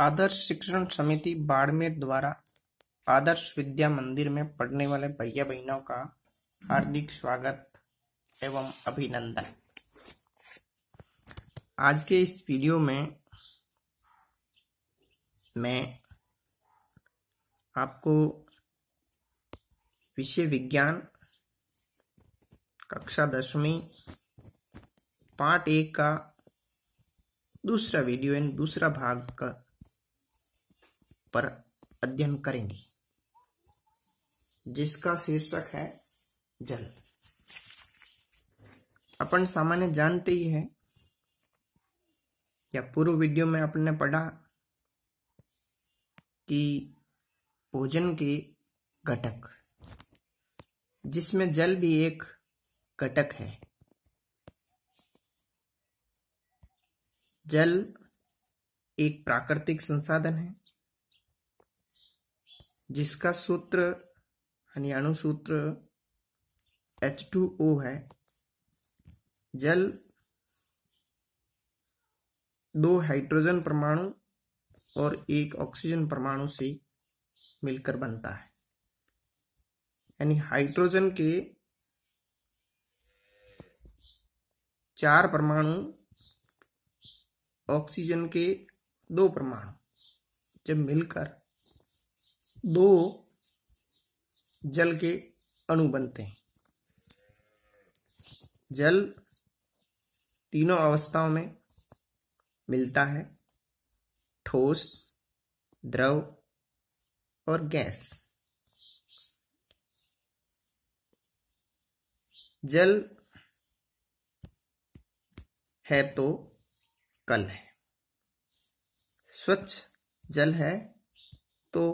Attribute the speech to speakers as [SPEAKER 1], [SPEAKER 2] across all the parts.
[SPEAKER 1] आदर्श शिक्षण समिति बाड़मेर द्वारा आदर्श विद्या मंदिर में पढ़ने वाले भैया बहनों का हार्दिक स्वागत एवं अभिनंदन आज के इस वीडियो में मैं आपको विषय विज्ञान कक्षा दसवीं पार्ट एक का दूसरा वीडियो एंड दूसरा भाग का पर अध्ययन करेंगे जिसका शीर्षक है जल अपन सामान्य जानते ही है या पूर्व वीडियो में आपने पढ़ा कि भोजन के घटक जिसमें जल भी एक घटक है जल एक प्राकृतिक संसाधन है जिसका सूत्र यानी अणुसूत्र एच टू ओ है जल दो हाइड्रोजन परमाणु और एक ऑक्सीजन परमाणु से मिलकर बनता है यानी हाइड्रोजन के चार परमाणु ऑक्सीजन के दो परमाणु जब मिलकर दो जल के अणु बनते हैं जल तीनों अवस्थाओं में मिलता है ठोस द्रव और गैस जल है तो कल है स्वच्छ जल है तो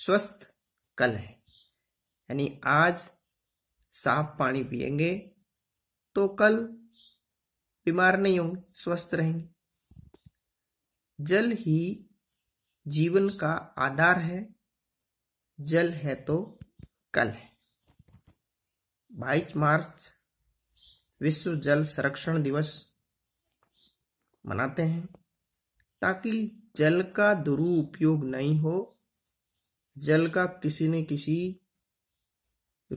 [SPEAKER 1] स्वस्थ कल है यानी आज साफ पानी पिएंगे तो कल बीमार नहीं होंगे स्वस्थ रहेंगे जल ही जीवन का आधार है जल है तो कल है बाईस मार्च विश्व जल संरक्षण दिवस मनाते हैं ताकि जल का दुरुपयोग नहीं हो जल का किसी न किसी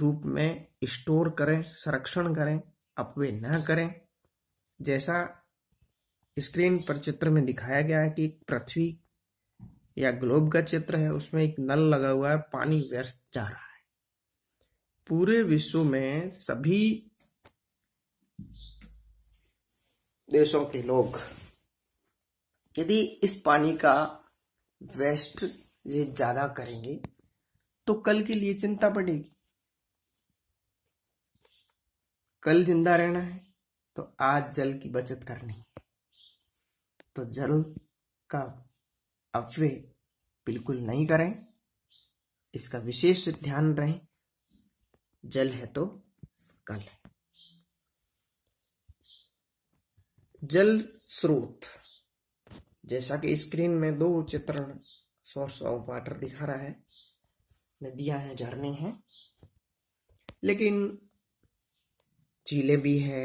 [SPEAKER 1] रूप में स्टोर करें संरक्षण करें अपवे न करें जैसा स्क्रीन पर चित्र में दिखाया गया है कि पृथ्वी या ग्लोब का चित्र है उसमें एक नल लगा हुआ है पानी व्यर्थ जा रहा है पूरे विश्व में सभी देशों के लोग यदि इस पानी का वेस्ट ये ज्यादा करेंगे तो कल के लिए चिंता बढ़ेगी कल जिंदा रहना है तो आज जल की बचत करनी है तो जल का अव्य बिल्कुल नहीं करें इसका विशेष ध्यान रहे जल है तो कल है जल स्रोत जैसा कि स्क्रीन में दो चित्रण सोर्स ऑफ वाटर दिखा रहा है नदियां हैं झरने हैं लेकिन चीले भी है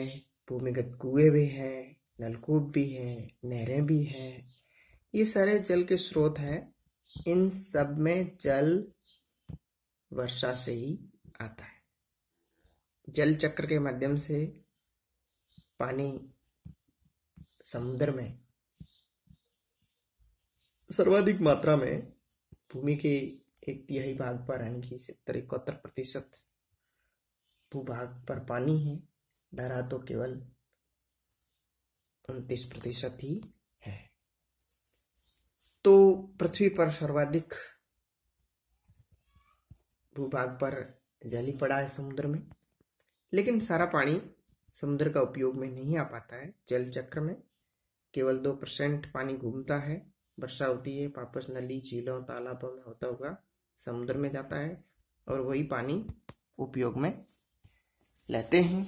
[SPEAKER 1] भूमिगत कुएं भी है नलकूप भी है नहरें भी है ये सारे जल के स्रोत हैं इन सब में जल वर्षा से ही आता है जल चक्र के माध्यम से पानी समुद्र में सर्वाधिक मात्रा में भूमि के एक तिहाई भाग पर यानी कि सत्तर इकहत्तर प्रतिशत भूभाग पर पानी है धरा तो केवल उनतीस प्रतिशत ही है तो पृथ्वी पर सर्वाधिक भूभाग पर जल ही पड़ा है समुद्र में लेकिन सारा पानी समुद्र का उपयोग में नहीं आ पाता है जल चक्र में केवल दो परसेंट पानी घूमता है वर्षा होती है वापस नली झीलों तालाबों में होता हुआ समुद्र में जाता है और वही पानी उपयोग में लेते हैं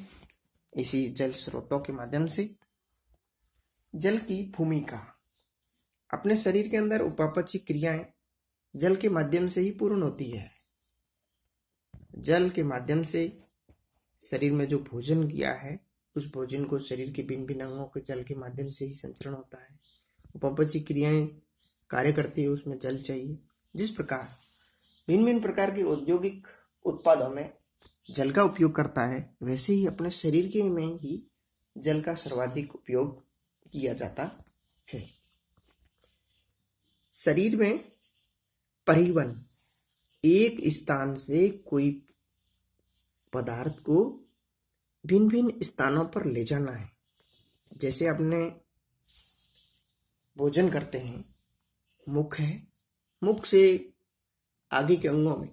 [SPEAKER 1] इसी जल स्रोतों के माध्यम से जल की भूमिका अपने शरीर के अंदर उपापची क्रियाएं जल के माध्यम से ही पूर्ण होती है जल के माध्यम से शरीर में जो भोजन किया है उस भोजन को शरीर के भिन्न भिन्न अंगों के जल के माध्यम से ही संचरण होता है उपापचय क्रियाएं कार्य करती है उसमें जल चाहिए जिस प्रकार भिन्न भिन्न प्रकार के औद्योगिक उत्पादों में जल का उपयोग करता है वैसे ही अपने शरीर के में ही जल का सर्वाधिक उपयोग किया जाता है शरीर में परिवहन एक स्थान से कोई पदार्थ को भिन्न भिन्न स्थानों पर ले जाना है जैसे अपने भोजन करते हैं मुख है मुख से आगे के अंगों में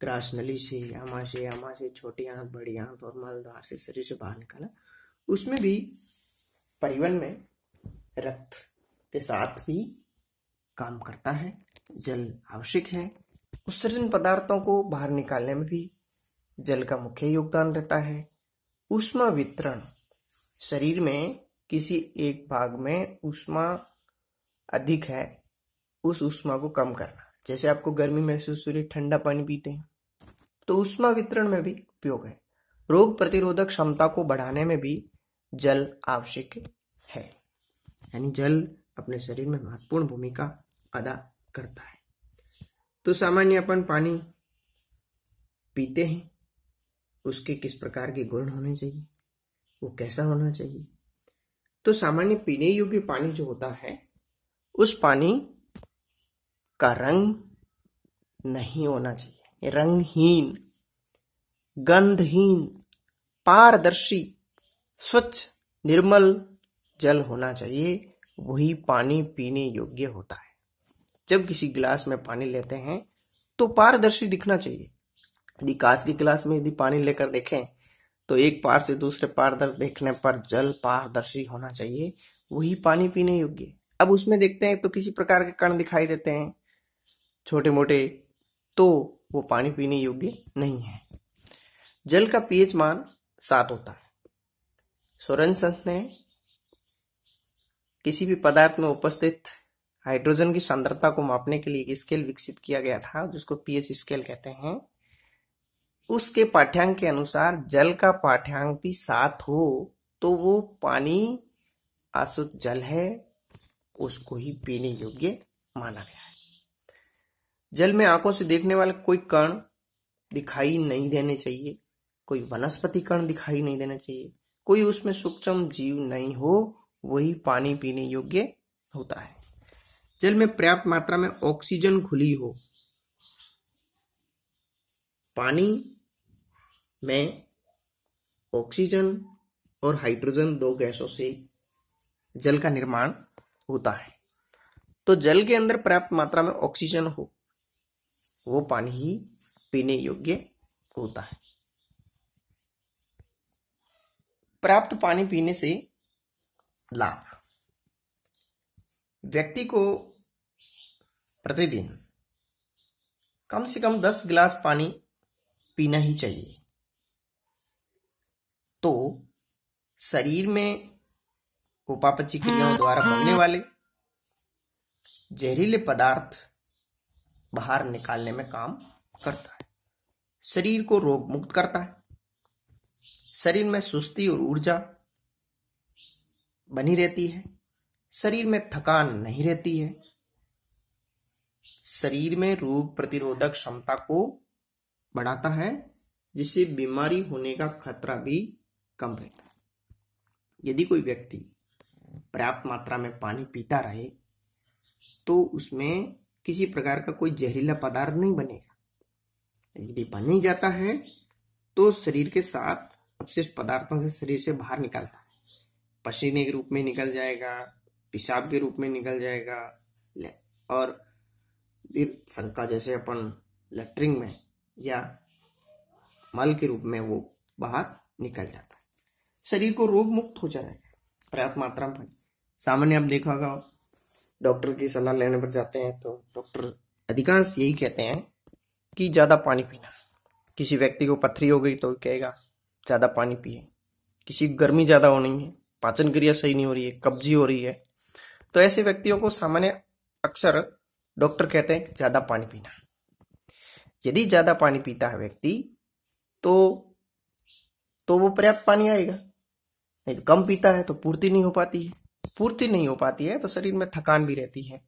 [SPEAKER 1] क्रास नली से आमा से छोटी आंत बड़ी आंत और मलद्वार से शरीर से बाहर निकाला उसमें भी परिवहन में रक्त के साथ भी काम करता है जल आवश्यक है उत्सर्जन पदार्थों को बाहर निकालने में भी जल का मुख्य योगदान रहता है उष्मा वितरण शरीर में किसी एक भाग में उष्मा अधिक है उस उष्मा को कम करना जैसे आपको गर्मी महसूस हो रही ठंडा पानी पीते हैं तो उष्मा वितरण में भी उपयोग है रोग प्रतिरोधक क्षमता को बढ़ाने में भी जल आवश्यक है यानी जल अपने शरीर में महत्वपूर्ण भूमिका अदा करता है तो सामान्य अपन पानी पीते हैं उसके किस प्रकार के गुण होने चाहिए वो कैसा होना चाहिए तो सामान्य पीने योग्य पानी जो होता है उस पानी का रंग नहीं होना चाहिए रंगहीन गंधहीन पारदर्शी स्वच्छ निर्मल जल होना चाहिए वही पानी पीने योग्य होता है जब किसी गिलास में पानी लेते हैं तो पारदर्शी दिखना चाहिए यदि कांच के गिलास में यदि पानी लेकर देखें तो एक पार से दूसरे पार तक देखने पर जल पारदर्शी होना चाहिए वही पानी पीने योग्य अब उसमें देखते हैं तो किसी प्रकार के कण दिखाई देते हैं छोटे मोटे तो वो पानी पीने योग्य नहीं है जल का पीएच मान सात होता है सोरेन संत ने किसी भी पदार्थ में उपस्थित हाइड्रोजन की सांद्रता को मापने के लिए एक स्केल विकसित किया गया था जिसको पीएच स्केल कहते हैं उसके पाठ्यांक के अनुसार जल का पाठ्यांक भी सात हो तो वो पानी आसुत जल है उसको ही पीने योग्य माना गया है जल में आंखों से देखने वाला कोई कण दिखाई नहीं देने चाहिए कोई वनस्पति कण दिखाई नहीं देना चाहिए कोई उसमें सूक्ष्म जीव नहीं हो वही पानी पीने योग्य होता है जल में पर्याप्त मात्रा में ऑक्सीजन घुली हो पानी मैं ऑक्सीजन और हाइड्रोजन दो गैसों से जल का निर्माण होता है तो जल के अंदर पर्याप्त मात्रा में ऑक्सीजन हो वो पानी ही पीने योग्य होता है पर्याप्त पानी पीने से लाभ व्यक्ति को प्रतिदिन कम से कम 10 गिलास पानी पीना ही चाहिए तो शरीर में उपापची क्रियाओं द्वारा बनने वाले जहरीले पदार्थ बाहर निकालने में काम करता है शरीर को रोग मुक्त करता है शरीर में सुस्ती और ऊर्जा बनी रहती है शरीर में थकान नहीं रहती है शरीर में रोग प्रतिरोधक क्षमता को बढ़ाता है जिससे बीमारी होने का खतरा भी कम रहता है यदि कोई व्यक्ति पर्याप्त मात्रा में पानी पीता रहे तो उसमें किसी प्रकार का कोई जहरीला पदार्थ नहीं बनेगा यदि बन ही जाता है तो शरीर के साथ अपशिष्ट पदार्थों से शरीर से बाहर निकलता है पसीने के रूप में निकल जाएगा पेशाब के रूप में निकल जाएगा और शंका जैसे अपन लेटरिंग में या मल के रूप में वो बाहर निकल जाता शरीर को रोग मुक्त हो जाएगा पर्याप्त मात्रा में सामान्य आप देखा होगा डॉक्टर की सलाह लेने पर जाते हैं तो डॉक्टर अधिकांश यही कहते हैं कि ज़्यादा पानी पीना किसी व्यक्ति को पथरी हो गई तो कहेगा ज़्यादा पानी पिए किसी गर्मी ज़्यादा हो नहीं है पाचन क्रिया सही नहीं हो रही है कब्जी हो रही है तो ऐसे व्यक्तियों को सामान्य अक्सर डॉक्टर कहते हैं ज़्यादा पानी पीना यदि ज़्यादा पानी पीता है व्यक्ति तो तो वो पर्याप्त पानी आएगा लेकिन कम पीता है तो पूर्ति नहीं हो पाती है पूर्ति नहीं हो पाती है तो शरीर में थकान भी रहती है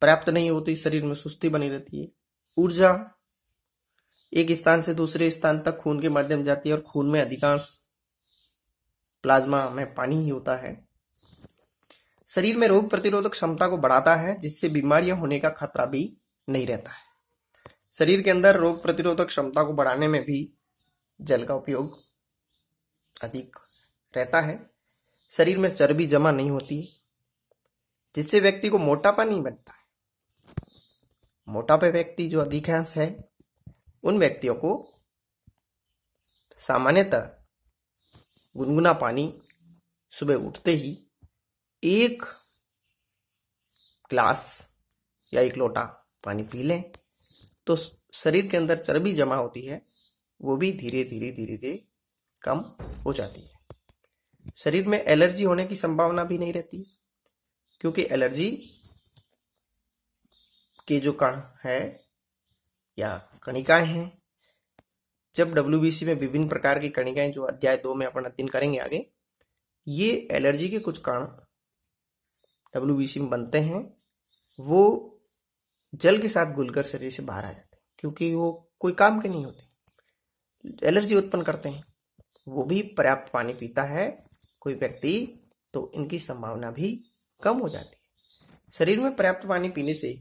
[SPEAKER 1] पर्याप्त नहीं होती शरीर में सुस्ती बनी रहती है ऊर्जा एक स्थान से दूसरे स्थान तक खून के माध्यम जाती है और खून में अधिकांश प्लाज्मा में पानी ही होता है शरीर में रोग प्रतिरोधक क्षमता को बढ़ाता है जिससे बीमारियां होने का खतरा भी नहीं रहता है शरीर के अंदर रोग प्रतिरोधक क्षमता को बढ़ाने में भी जल का उपयोग अधिक रहता है शरीर में चर्बी जमा नहीं होती जिससे व्यक्ति को मोटापा नहीं बनता है मोटापे व्यक्ति जो अधिकांश है उन व्यक्तियों को सामान्यतः गुनगुना पानी सुबह उठते ही एक ग्लास या एक लोटा पानी पी लें तो शरीर के अंदर चर्बी जमा होती है वो भी धीरे धीरे धीरे धीरे कम हो जाती है शरीर में एलर्जी होने की संभावना भी नहीं रहती क्योंकि एलर्जी के जो कण है या कणिकाएं हैं जब डब्ल्यू में विभिन्न प्रकार की कणिकाएं जो अध्याय दो में अपन अध्ययन करेंगे आगे ये एलर्जी के कुछ कण डब्ल्यू में बनते हैं वो जल के साथ घुलकर शरीर से बाहर आ जाते हैं क्योंकि वो कोई काम के नहीं होते एलर्जी उत्पन्न करते हैं वो भी पर्याप्त पानी पीता है कोई व्यक्ति तो इनकी संभावना भी कम हो जाती है शरीर में पर्याप्त पानी पीने से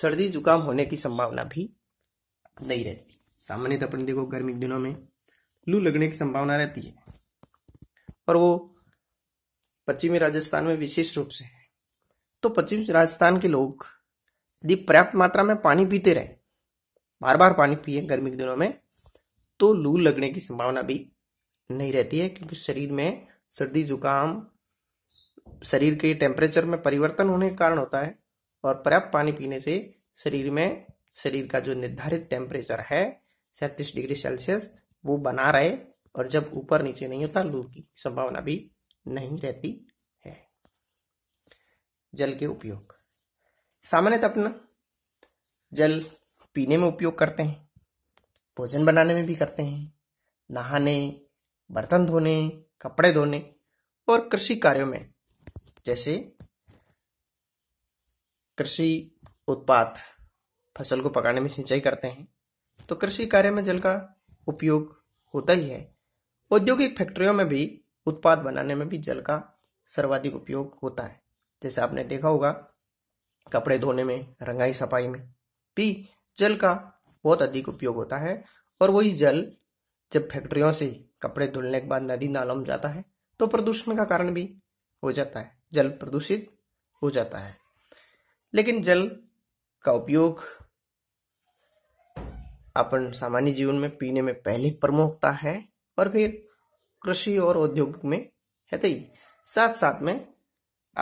[SPEAKER 1] सर्दी जुकाम होने की संभावना भी नहीं रहती सामान्यतः अपन देखो गर्मी के दिनों में लू लगने की संभावना रहती है और वो पश्चिमी राजस्थान में विशेष रूप से है तो पश्चिम राजस्थान के लोग यदि पर्याप्त मात्रा में पानी पीते रहे बार बार पानी पिए गर्मी के दिनों में तो लू लगने की संभावना भी नहीं रहती है क्योंकि शरीर में सर्दी जुकाम शरीर के टेम्परेचर में परिवर्तन होने के कारण होता है और पर्याप्त पानी पीने से शरीर में शरीर का जो निर्धारित टेम्परेचर है सैंतीस डिग्री सेल्सियस वो बना रहे और जब ऊपर नीचे नहीं होता लू की संभावना भी नहीं रहती है जल के उपयोग सामान्यतः अपना जल पीने में उपयोग करते हैं भोजन बनाने में भी करते हैं नहाने बर्तन धोने कपड़े धोने और कृषि कार्यों में जैसे कृषि उत्पाद फसल को पकाने में सिंचाई करते हैं तो कृषि कार्य में जल का उपयोग होता ही है औद्योगिक फैक्ट्रियों में भी उत्पाद बनाने में भी जल का सर्वाधिक उपयोग होता है जैसे आपने देखा होगा कपड़े धोने में रंगाई सफाई में भी जल का बहुत अधिक उपयोग होता है और वही जल जब फैक्ट्रियों से कपड़े धुलने के बाद नदी नालों में जाता है तो प्रदूषण का कारण भी हो जाता है जल प्रदूषित हो जाता है लेकिन जल का उपयोग अपन सामान्य जीवन में पीने में पहले प्रमुखता है और फिर कृषि और औद्योग में है तो साथ साथ में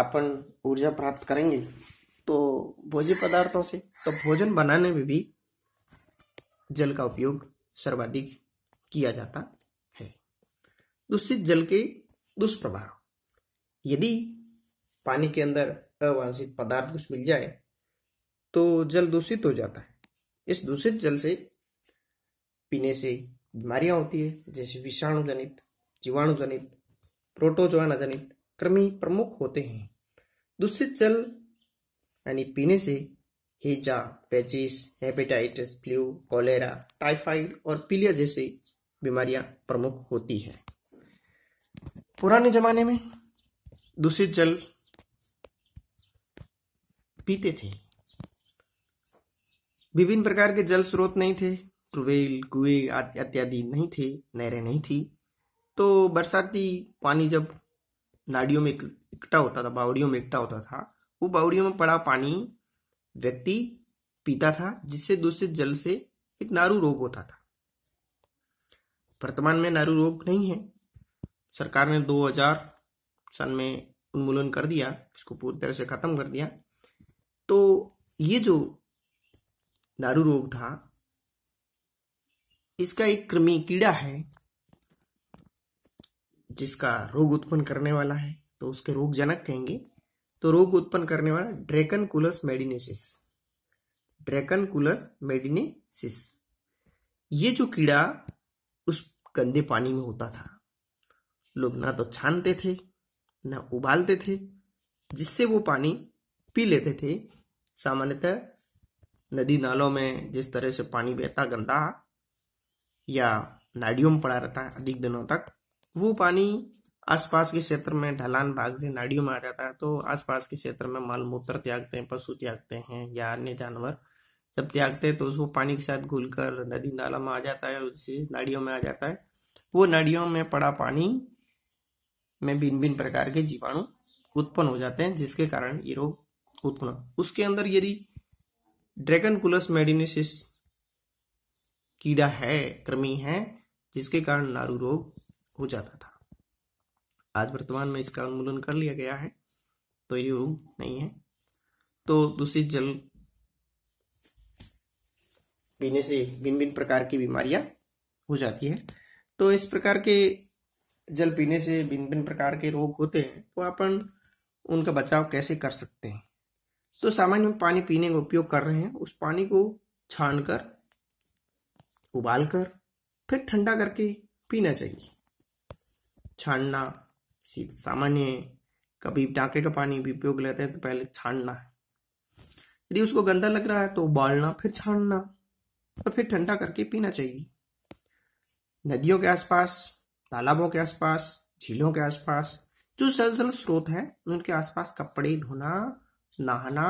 [SPEAKER 1] अपन ऊर्जा प्राप्त करेंगे तो भोज्य पदार्थों से तो भोजन बनाने में भी जल का उपयोग सर्वाधिक किया जाता दूषित जल के दुष्प्रभाव यदि पानी के अंदर अवांछित पदार्थ कुछ मिल जाए तो जल दूषित हो जाता है इस दूषित जल से पीने से बीमारियां होती है जैसे विषाणु जनित जीवाणु जनित प्रोटोजोआना जनित कृमि प्रमुख होते हैं दूषित जल यानी पीने से हिजा पैचिस हेपेटाइटिस फ्लू कोलेरा टाइफाइड और पीलिया जैसी बीमारियां प्रमुख होती है पुराने जमाने में दूषित जल पीते थे विभिन्न प्रकार के जल स्रोत नहीं थे ट्यूबवेल कुएं इत्यादि नहीं थे नहरें नहीं थी तो बरसाती पानी जब नाड़ियों में इकट्ठा होता था बावड़ियों में इकट्ठा होता था वो बावड़ियों में पड़ा पानी व्यक्ति पीता था जिससे दूषित जल से एक नारू रोग होता था वर्तमान में नारू रोग नहीं है सरकार ने 2000 सन में उन्मूलन कर दिया इसको पूरी तरह से खत्म कर दिया तो ये जो दारू रोग था इसका एक कृमि कीड़ा है जिसका रोग उत्पन्न करने वाला है तो उसके रोग जनक कहेंगे तो रोग उत्पन्न करने वाला कुलस मेडिनेसिस कुलस मेडिनेसिस ये जो कीड़ा उस गंदे पानी में होता था लोग ना तो छानते थे ना उबालते थे जिससे वो पानी पी लेते थे सामान्यतः नदी नालों में जिस तरह से पानी बहता गंदा या नाडियों में पड़ा रहता है अधिक दिनों तक वो पानी आसपास के क्षेत्र में ढलान भाग से नाड़ियों में आ जाता है तो आसपास के क्षेत्र में माल मूत्र त्यागते हैं पशु त्यागते हैं या अन्य जानवर जब त्यागते हैं तो उसको पानी के साथ घुलकर नदी नाला में आ जाता है उससे नाड़ियों में आ जाता है वो नाड़ियों में पड़ा पानी में भिन्न भिन्न प्रकार के जीवाणु उत्पन्न हो जाते हैं जिसके कारण ये रोग उत्पन्न उसके अंदर यदि कुलस मेडिनेसिस कीड़ा है कृमि है जिसके कारण नारू रोग हो जाता था आज वर्तमान में इसका उन्मूलन कर लिया गया है तो ये रोग नहीं है तो दूषित जल पीने से भिन्न भिन्न प्रकार की बीमारियां हो जाती है तो इस प्रकार के जल पीने से भिन्न भिन्न प्रकार के रोग होते हैं तो अपन उनका बचाव कैसे कर सकते हैं तो सामान्य में पानी पीने का उपयोग कर रहे हैं उस पानी को छान कर उबाल कर फिर ठंडा करके पीना चाहिए छानना सामान्य कभी डांके का पानी भी उपयोग लेते हैं तो पहले छानना है यदि उसको गंदा लग रहा है तो उबालना फिर छानना और फिर ठंडा करके पीना चाहिए नदियों के आसपास तालाबों के आसपास झीलों के आसपास जो जल जल स्रोत है उनके आसपास कपड़े धोना नहाना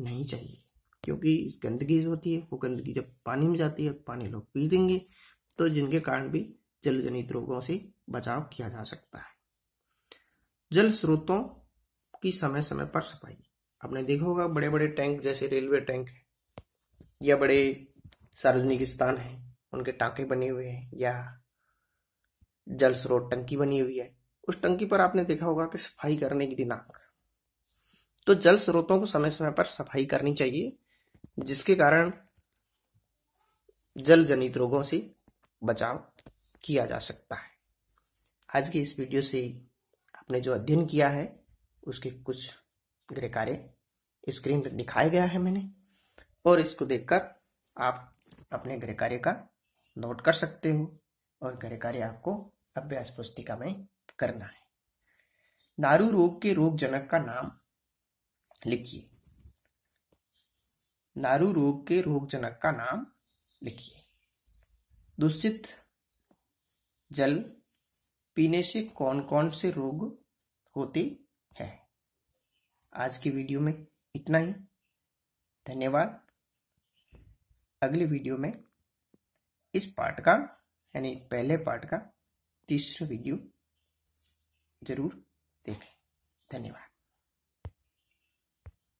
[SPEAKER 1] नहीं चाहिए क्योंकि इस गंदगी जो होती है वो गंदगी जब पानी में जाती है पानी लोग पी देंगे तो जिनके कारण भी जल जनित रोगों से बचाव किया जा सकता है जल स्रोतों की समय समय पर सफाई आपने देखा होगा बड़े बड़े टैंक जैसे रेलवे टैंक है या बड़े सार्वजनिक स्थान है उनके टाके बने हुए हैं या जल स्रोत टंकी बनी हुई है उस टंकी पर आपने देखा होगा कि सफाई करने की दिनांक तो जल स्रोतों को समय समय पर सफाई करनी चाहिए जिसके कारण जल जनित रोगों से बचाव किया जा सकता है आज की इस वीडियो से आपने जो अध्ययन किया है उसके कुछ गृह कार्य स्क्रीन पर दिखाया गया है मैंने और इसको देखकर आप अपने गृह कार्य का नोट कर सकते हो और गृह कार्य आपको अभ्यास पुस्तिका में करना है दारू रोग के जनक का नाम लिखिए दारू रोग के जनक का नाम लिखिए दूषित जल पीने से कौन कौन से रोग होते हैं आज की वीडियो में इतना ही धन्यवाद अगले वीडियो में इस पार्ट का यानी पहले पार्ट का तीसरा वीडियो ज़रूर देखें धन्यवाद